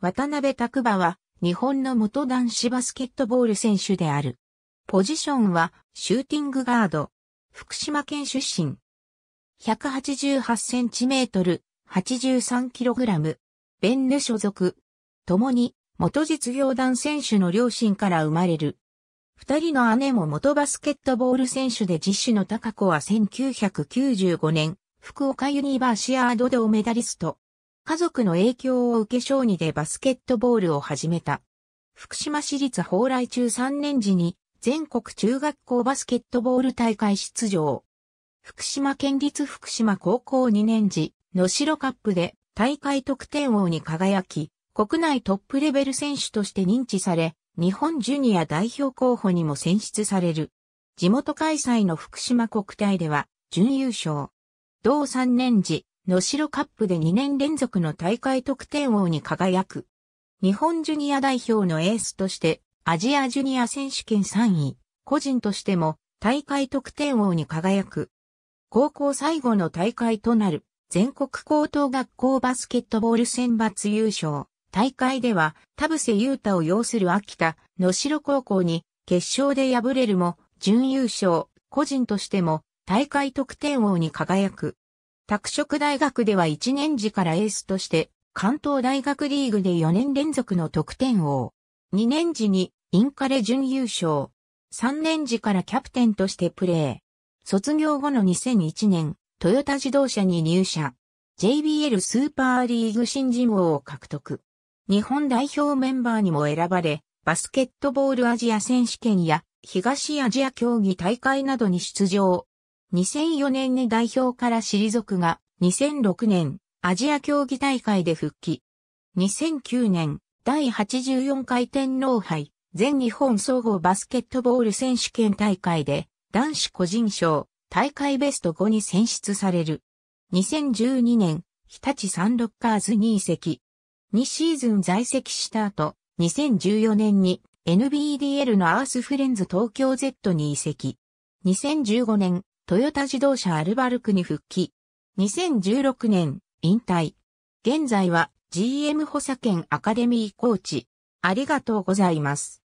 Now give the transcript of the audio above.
渡辺拓馬は日本の元男子バスケットボール選手である。ポジションはシューティングガード。福島県出身。188センチメートル、83キログラム。ベンヌ所属。共に元実業団選手の両親から生まれる。二人の姉も元バスケットボール選手で実施の高子は1995年、福岡ユニバーシアードでオ・メダリスト。家族の影響を受け小児でバスケットボールを始めた。福島市立蓬莱中3年時に全国中学校バスケットボール大会出場。福島県立福島高校2年時、野白カップで大会得点王に輝き、国内トップレベル選手として認知され、日本ジュニア代表候補にも選出される。地元開催の福島国体では準優勝。同3年時、のしろカップで2年連続の大会得点王に輝く。日本ジュニア代表のエースとしてアジアジュニア選手権3位、個人としても大会得点王に輝く。高校最後の大会となる全国高等学校バスケットボール選抜優勝。大会では田臥勇太を擁する秋田、野代高校に決勝で敗れるも準優勝、個人としても大会得点王に輝く。拓殖大学では1年時からエースとして、関東大学リーグで4年連続の得点王。2年時にインカレ準優勝。3年時からキャプテンとしてプレー。卒業後の2001年、トヨタ自動車に入社。JBL スーパーリーグ新人王を獲得。日本代表メンバーにも選ばれ、バスケットボールアジア選手権や東アジア競技大会などに出場。2004年に代表から退くが、2006年、アジア競技大会で復帰。2009年、第84回天皇杯、全日本総合バスケットボール選手権大会で、男子個人賞、大会ベスト5に選出される。2012年、日立サンロッカーズに移籍。2シーズン在籍した後、2014年に NBDL のアースフレンズ東京 Z に移籍。2015年、トヨタ自動車アルバルクに復帰。2016年、引退。現在は GM 補佐兼アカデミーコーチ。ありがとうございます。